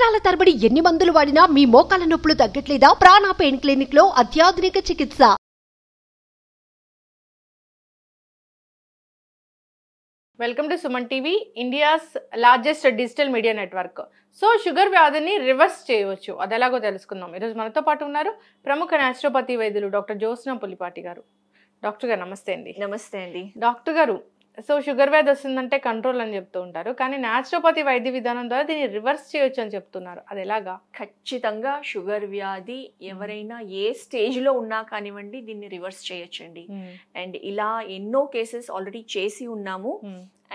సంవత్సరాల తరబడి ఎన్ని మందులు వాడినా మీ మోకాల నొప్పులు తగ్గట్లేదా ప్రాణ పెయిన్ క్లినిక్ లో అత్యాధునిక చికిత్స welcome to Suman TV India's largest digital media network so sugar వ్యాధిని రివర్స్ చేయవచ్చు అది ఎలాగో తెలుసుకుందాం ఈరోజు మనతో పాటు ఉన్నారు ప్రముఖ న్యాచురోపతి వైద్యులు డాక్టర్ జ్యోత్స్న పులిపాటి గారు డాక్టర్ గారు నమస్తే అండి నమస్తే అండి డాక్టర్ గారు సో షుగర్ వ్యాధి వస్తుందంటే కంట్రోల్ అని చెప్తూ ఉంటారు కానీ న్యాచురోపతి వైద్య విధానం ద్వారా దీన్ని రివర్స్ చేయొచ్చు అని చెప్తున్నారు అది ఎలాగా ఖచ్చితంగా షుగర్ వ్యాధి ఎవరైనా ఏ స్టేజ్లో ఉన్నా కానివ్వండి దీన్ని రివర్స్ చేయొచ్చండి అండ్ ఇలా ఎన్నో కేసెస్ ఆల్రెడీ చేసి ఉన్నాము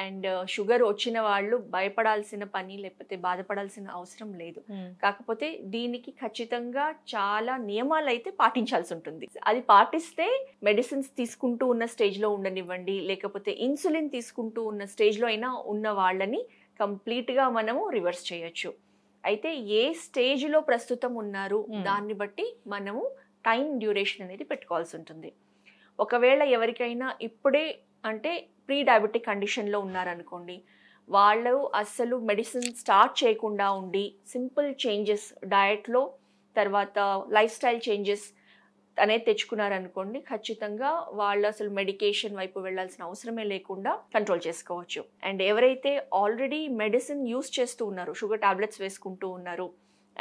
అండ్ షుగర్ వచ్చిన వాళ్ళు భయపడాల్సిన పని లేకపోతే బాధపడాల్సిన అవసరం లేదు కాకపోతే దీనికి ఖచ్చితంగా చాలా నియమాలు అయితే పాటించాల్సి ఉంటుంది అది పాటిస్తే మెడిసిన్స్ తీసుకుంటూ ఉన్న స్టేజ్లో ఉండనివ్వండి లేకపోతే ఇన్సులిన్ తీసుకుంటూ ఉన్న స్టేజ్లో అయినా ఉన్న వాళ్ళని కంప్లీట్గా మనము రివర్స్ చేయొచ్చు అయితే ఏ స్టేజ్లో ప్రస్తుతం ఉన్నారు దాన్ని బట్టి మనము టైం డ్యూరేషన్ అనేది పెట్టుకోవాల్సి ఉంటుంది ఒకవేళ ఎవరికైనా ఇప్పుడే అంటే ప్రీ డయాబెటిక్ కండిషన్లో ఉన్నారనుకోండి వాళ్ళు అస్సలు మెడిసిన్ స్టార్ట్ చేయకుండా ఉండి సింపుల్ చేంజెస్ డయట్లో తర్వాత లైఫ్ స్టైల్ చేంజెస్ అనేది తెచ్చుకున్నారనుకోండి ఖచ్చితంగా వాళ్ళు అసలు మెడికేషన్ వైపు వెళ్ళాల్సిన అవసరమే లేకుండా కంట్రోల్ చేసుకోవచ్చు అండ్ ఎవరైతే ఆల్రెడీ మెడిసిన్ యూస్ చేస్తూ ఉన్నారు షుగర్ ట్యాబ్లెట్స్ వేసుకుంటూ ఉన్నారు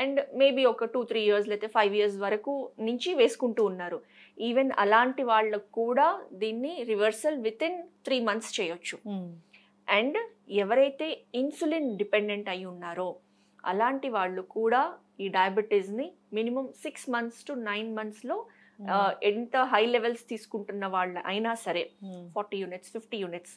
అండ్ మేబీ ఒక టూ త్రీ ఇయర్స్ లేకపోతే ఫైవ్ ఇయర్స్ వరకు నుంచి వేసుకుంటూ ఉన్నారు ఈవెన్ అలాంటి వాళ్ళకు కూడా దీన్ని reversal within three months చేయొచ్చు hmm. అండ్ ఎవరైతే ఇన్సులిన్ డిపెండెంట్ అయి ఉన్నారో అలాంటి వాళ్ళు కూడా ఈ డయాబెటీస్ని minimum six months to nine మంత్స్లో ఎంత హై లెవెల్స్ తీసుకుంటున్న వాళ్ళు అయినా సరే ఫార్టీ యూనిట్స్ ఫిఫ్టీ యూనిట్స్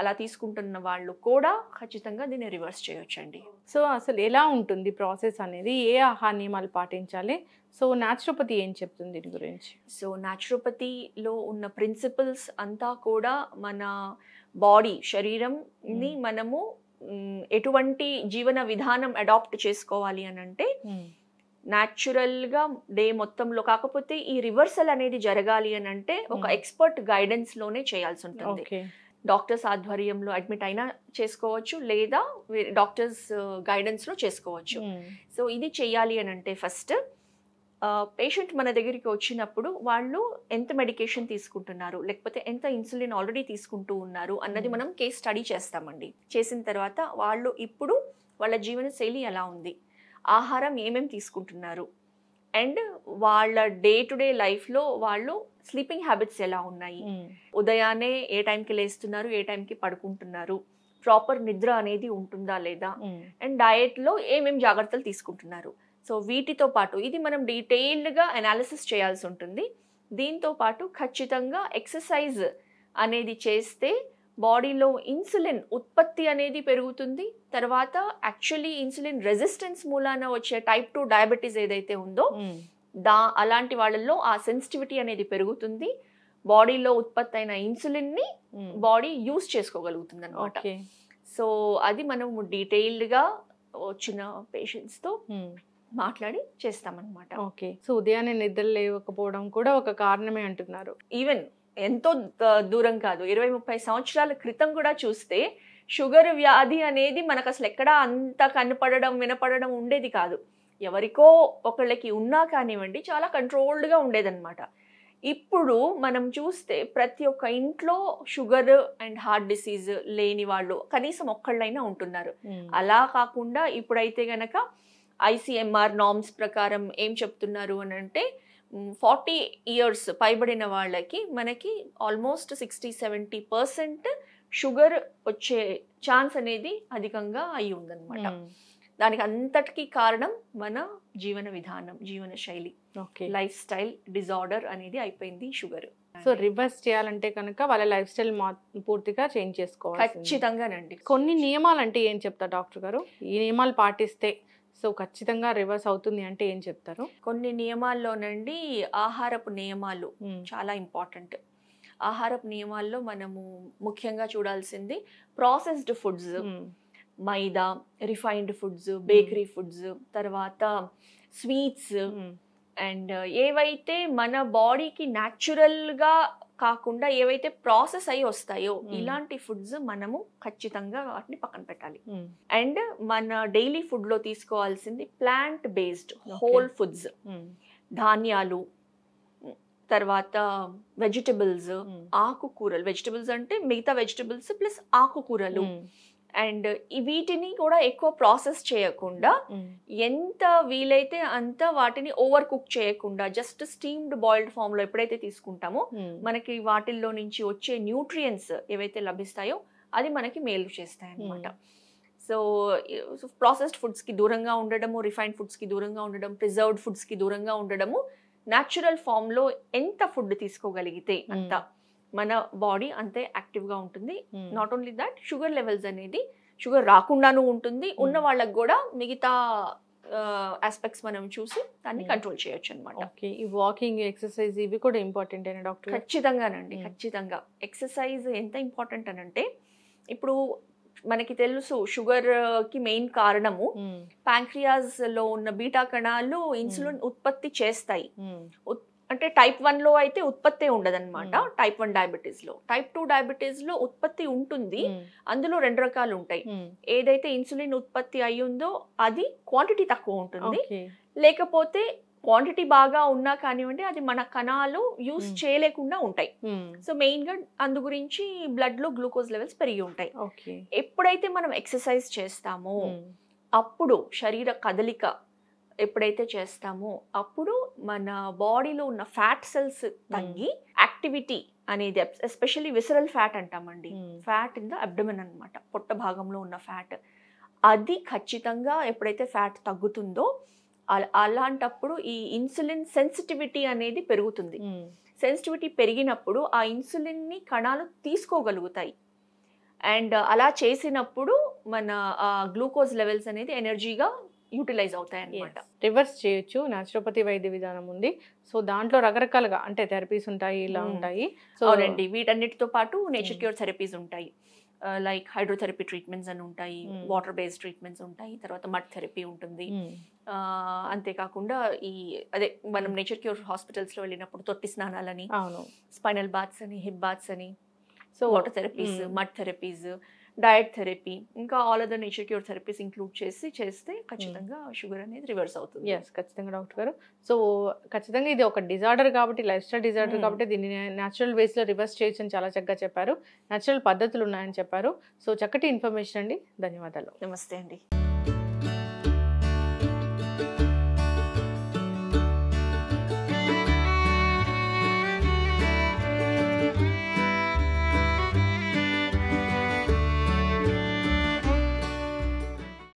అలా తీసుకుంటున్న వాళ్ళు కూడా ఖచ్చితంగా దీన్ని రివర్స్ చేయొచ్చండి సో అసలు ఎలా ఉంటుంది ప్రాసెస్ అనేది ఏ ఆహార నియమాలు పాటించాలి సో న్యాచురోపతి ఏం చెప్తుంది దీని గురించి సో న్యాచురోపతిలో ఉన్న ప్రిన్సిపల్స్ అంతా కూడా మన బాడీ శరీరంని మనము ఎటువంటి జీవన విధానం అడాప్ట్ చేసుకోవాలి అని అంటే న్యాచురల్గా డే మొత్తంలో కాకపోతే ఈ రివర్సల్ అనేది జరగాలి అని అంటే ఒక ఎక్స్పర్ట్ గైడెన్స్లోనే చేయాల్సి ఉంటుంది డాక్టర్స్ ఆధ్వర్యంలో అడ్మిట్ అయినా చేసుకోవచ్చు లేదా డాక్టర్స్ గైడెన్స్లో చేసుకోవచ్చు hmm. సో ఇది చేయాలి అని అంటే ఫస్ట్ పేషెంట్ మన దగ్గరికి వచ్చినప్పుడు వాళ్ళు ఎంత మెడికేషన్ తీసుకుంటున్నారు లేకపోతే ఎంత ఇన్సులిన్ ఆల్రెడీ తీసుకుంటూ ఉన్నారు అన్నది hmm. మనం కేస్ స్టడీ చేస్తామండి చేసిన తర్వాత వాళ్ళు ఇప్పుడు వాళ్ళ జీవనశైలి ఎలా ఉంది ఆహారం ఏమేమి తీసుకుంటున్నారు అండ్ వాళ్ళ డే టు డే లైఫ్లో వాళ్ళు స్లీపింగ్ హ్యాబిట్స్ ఎలా ఉన్నాయి ఉదయాన్నే ఏ టైంకి లేస్తున్నారు ఏ టైంకి పడుకుంటున్నారు ప్రాపర్ నిద్ర అనేది ఉంటుందా లేదా అండ్ డయట్లో ఏమేమి జాగ్రత్తలు తీసుకుంటున్నారు సో వీటితో పాటు ఇది మనం డీటెయిల్డ్గా అనాలిసిస్ చేయాల్సి ఉంటుంది దీంతో పాటు ఖచ్చితంగా ఎక్సర్సైజ్ అనేది చేస్తే బాడీలో ఇన్సులిన్ ఉత్పత్తి అనేది పెరుగుతుంది తర్వాత యాక్చువల్లీ ఇన్సులిన్ రెసిస్టెన్స్ మూలాన వచ్చే టైప్ టూ డయాబెటీస్ ఏదైతే ఉందో దా అలాంటి వాళ్ళల్లో ఆ సెన్సిటివిటీ అనేది పెరుగుతుంది బాడీలో ఉత్పత్తి అయిన ఇన్సులిన్ని బాడీ యూస్ చేసుకోగలుగుతుంది అనమాట సో అది మనము డీటెయిల్డ్గా వచ్చిన పేషెంట్స్తో మాట్లాడి చేస్తామన్నమాట ఓకే సో ఉదయాన్నే నిద్ర లేవకపోవడం కూడా ఒక కారణమే అంటున్నారు ఈవెన్ ఎంతో దూరం కాదు ఇరవై ముప్పై సంవత్సరాల క్రితం కూడా చూస్తే షుగర్ వ్యాధి అనేది మనకు అసలు ఎక్కడా అంత కనపడడం వినపడడం ఉండేది కాదు ఎవరికో ఒకళ్ళకి ఉన్నా కానివ్వండి చాలా కంట్రోల్డ్గా ఉండేదన్నమాట ఇప్పుడు మనం చూస్తే ప్రతి ఒక్క ఇంట్లో షుగర్ అండ్ హార్ట్ డిసీజ్ లేని వాళ్ళు కనీసం ఒక్కళ్ళైనా ఉంటున్నారు అలా కాకుండా ఇప్పుడైతే గనక ఐసీఎంఆర్ నామ్స్ ప్రకారం ఏం చెప్తున్నారు అని అంటే ఫార్టీ ఇయర్స్ పైబడిన వాళ్ళకి మనకి almost sixty seventy percent sugar వచ్చే ఛాన్స్ అనేది అధికంగా అయి ఉందన్నమాట hmm. దానికి అంతటికీ కారణం మన జీవన విధానం జీవన శైలి లైఫ్ స్టైల్ డిజార్డర్ అనేది అయిపోయింది షుగర్ సో రివర్స్ చేయాలంటే కనుక వాళ్ళ లైఫ్ స్టైల్ పూర్తిగా చేంజ్ చేసుకోవాలి ఖచ్చితంగానండి కొన్ని నియమాలు అంటే ఏం చెప్తారు డాక్టర్ గారు ఈ నియమాలు పాటిస్తే సో ఖచ్చితంగా రివర్స్ అవుతుంది అంటే ఏం చెప్తారు కొన్ని నియమాల్లోనండి ఆహారపు నియమాలు చాలా ఇంపార్టెంట్ ఆహారపు నియమాల్లో మనము ముఖ్యంగా చూడాల్సింది processed foods maida refined foods bakery foods తర్వాత స్వీట్స్ అండ్ ఏవైతే మన బాడీకి న్యాచురల్గా కాకుండా ఏవైతే ప్రాసెస్ అయి వస్తాయో ఇలాంటి ఫుడ్స్ మనము ఖచ్చితంగా వాటిని పక్కన పెట్టాలి అండ్ మన డైలీ ఫుడ్ లో తీసుకోవాల్సింది ప్లాంట్ బేస్డ్ హోల్ ఫుడ్స్ ధాన్యాలు తర్వాత వెజిటబుల్స్ ఆకుకూరలు వెజిటబుల్స్ అంటే మిగతా వెజిటబుల్స్ ప్లస్ ఆకుకూరలు అండ్ వీటిని కూడా ఎక్కువ ప్రాసెస్ చేయకుండా ఎంత వీలైతే అంత వాటిని ఓవర్ కుక్ చేయకుండా జస్ట్ స్టీమ్డ్ బాయిల్డ్ ఫామ్ లో ఎప్పుడైతే తీసుకుంటామో మనకి వాటిల్లో నుంచి వచ్చే న్యూట్రియన్స్ ఏవైతే లభిస్తాయో అది మనకి మేలు చేస్తాయి అనమాట సో ప్రాసెస్డ్ కి దూరంగా ఉండడము రిఫైన్డ్ కి దూరంగా ఉండడం ప్రిజర్వ్డ్ ఫుడ్స్ కి దూరంగా ఉండడము న్యాచురల్ ఫామ్లో ఎంత ఫుడ్ తీసుకోగలిగితే అంత మన బాడీ అంతే యాక్టివ్గా ఉంటుంది not only that sugar levels అనేది షుగర్ రాకుండానూ ఉంటుంది hmm. ఉన్న వాళ్ళకి కూడా మిగతా ఆస్పెక్ట్స్ మనం చూసి దాన్ని కంట్రోల్ hmm. చేయొచ్చు అనమాట ఓకే ఈ వాకింగ్ ఎక్సర్సైజ్ ఇవి కూడా ఇంపార్టెంట్ అయినా డాక్టర్ ఖచ్చితంగానండి hmm. ఖచ్చితంగా ఎక్సర్సైజ్ ఎంత ఇంపార్టెంట్ అని అంటే ఇప్పుడు మనకి తెలుసు షుగర్ కి మెయిన్ కారణము ప్యాంక్రియాస్ లో ఉన్న బీటా కణాలు ఇన్సులిన్ ఉత్పత్తి చేస్తాయి అంటే టైప్ వన్లో అయితే ఉత్పత్తి ఉండదన్నమాట టైప్ వన్ డయాబెటీస్లో టైప్ టూ డయాబెటీస్లో ఉత్పత్తి ఉంటుంది అందులో రెండు రకాలు ఉంటాయి ఏదైతే ఇన్సులిన్ ఉత్పత్తి అయ్యిందో అది క్వాంటిటీ తక్కువ ఉంటుంది లేకపోతే క్వాంటిటీ బాగా ఉన్నా కానివ్వండి అది మన కణాలు యూస్ చేయలేకుండా ఉంటాయి సో మెయిన్ గా అందు గురించి బ్లడ్ లో గ్లూకోజ్ లెవెల్స్ పెరిగి ఉంటాయి ఎప్పుడైతే మనం ఎక్సర్సైజ్ చేస్తామో అప్పుడు శరీర కదలిక ఎప్పుడైతే చేస్తామో అప్పుడు మన బాడీలో ఉన్న ఫ్యాట్ సెల్స్ తగ్గి యాక్టివిటీ అనేది ఎస్పెషల్లీ విసరల్ ఫ్యాట్ అంటామండి ఫ్యాట్ ఇన్ ద అబ్డమిన్ అనమాట పొట్ట భాగంలో ఉన్న ఫ్యాట్ అది ఖచ్చితంగా ఎప్పుడైతే ఫ్యాట్ తగ్గుతుందో అలాంటప్పుడు ఈ ఇన్సులిన్ సెన్సిటివిటీ అనేది పెరుగుతుంది సెన్సిటివిటీ పెరిగినప్పుడు ఆ ఇన్సులిన్ని కణాలు తీసుకోగలుగుతాయి అండ్ అలా చేసినప్పుడు మన గ్లూకోజ్ లెవెల్స్ అనేది ఎనర్జీగా యూటిలైజ్ అవుతాయి అనమాట రివర్స్ చేయొచ్చు నాచురోపతి వైద్య విధానం ఉంది సో దాంట్లో రకరకాలుగా అంటే థెరపీస్ ఉంటాయి ఇలా hmm. ఉంటాయి సో అండి వీటన్నిటితో పాటు నేచర్ క్యూర్ థెరపీస్ ఉంటాయి లైక్ హైడ్రోథెరపీ ట్రీట్మెంట్స్ అని ఉంటాయి వాటర్ బేస్డ్ ట్రీట్మెంట్స్ ఉంటాయి తర్వాత మట్ థెరపీ ఉంటుంది hmm. uh, అంతేకాకుండా ఈ అదే మనం నేచర్ క్యూర్ హాస్పిటల్స్లో వెళ్ళినప్పుడు తొట్టి స్నానాలని స్పైనల్ బాత్స్ అని హిప్ బాత్స్ అని so water therapies mud therapies diet therapy ఇంకా all other nature cure therapies include చేసి చేస్తే hmm. ఖచ్చితంగా షుగర్ అనేది రివర్స్ అవుతుంది ఎస్ ఖచ్చితంగా డాక్టర్ గారు సో ఖచ్చితంగా ఇది ఒక డిజార్డర్ కాబట్టి లైఫ్ స్టైల్ డిజార్డర్ hmm. కాబట్టి దీన్ని న్యాచురల్ వేస్లో రివర్స్ చేయొచ్చు అని చాలా చక్కగా చెప్పారు న్యాచురల్ పద్ధతులు ఉన్నాయని చెప్పారు సో చక్కటి ఇన్ఫర్మేషన్ అండి ధన్యవాదాలు నమస్తే అండి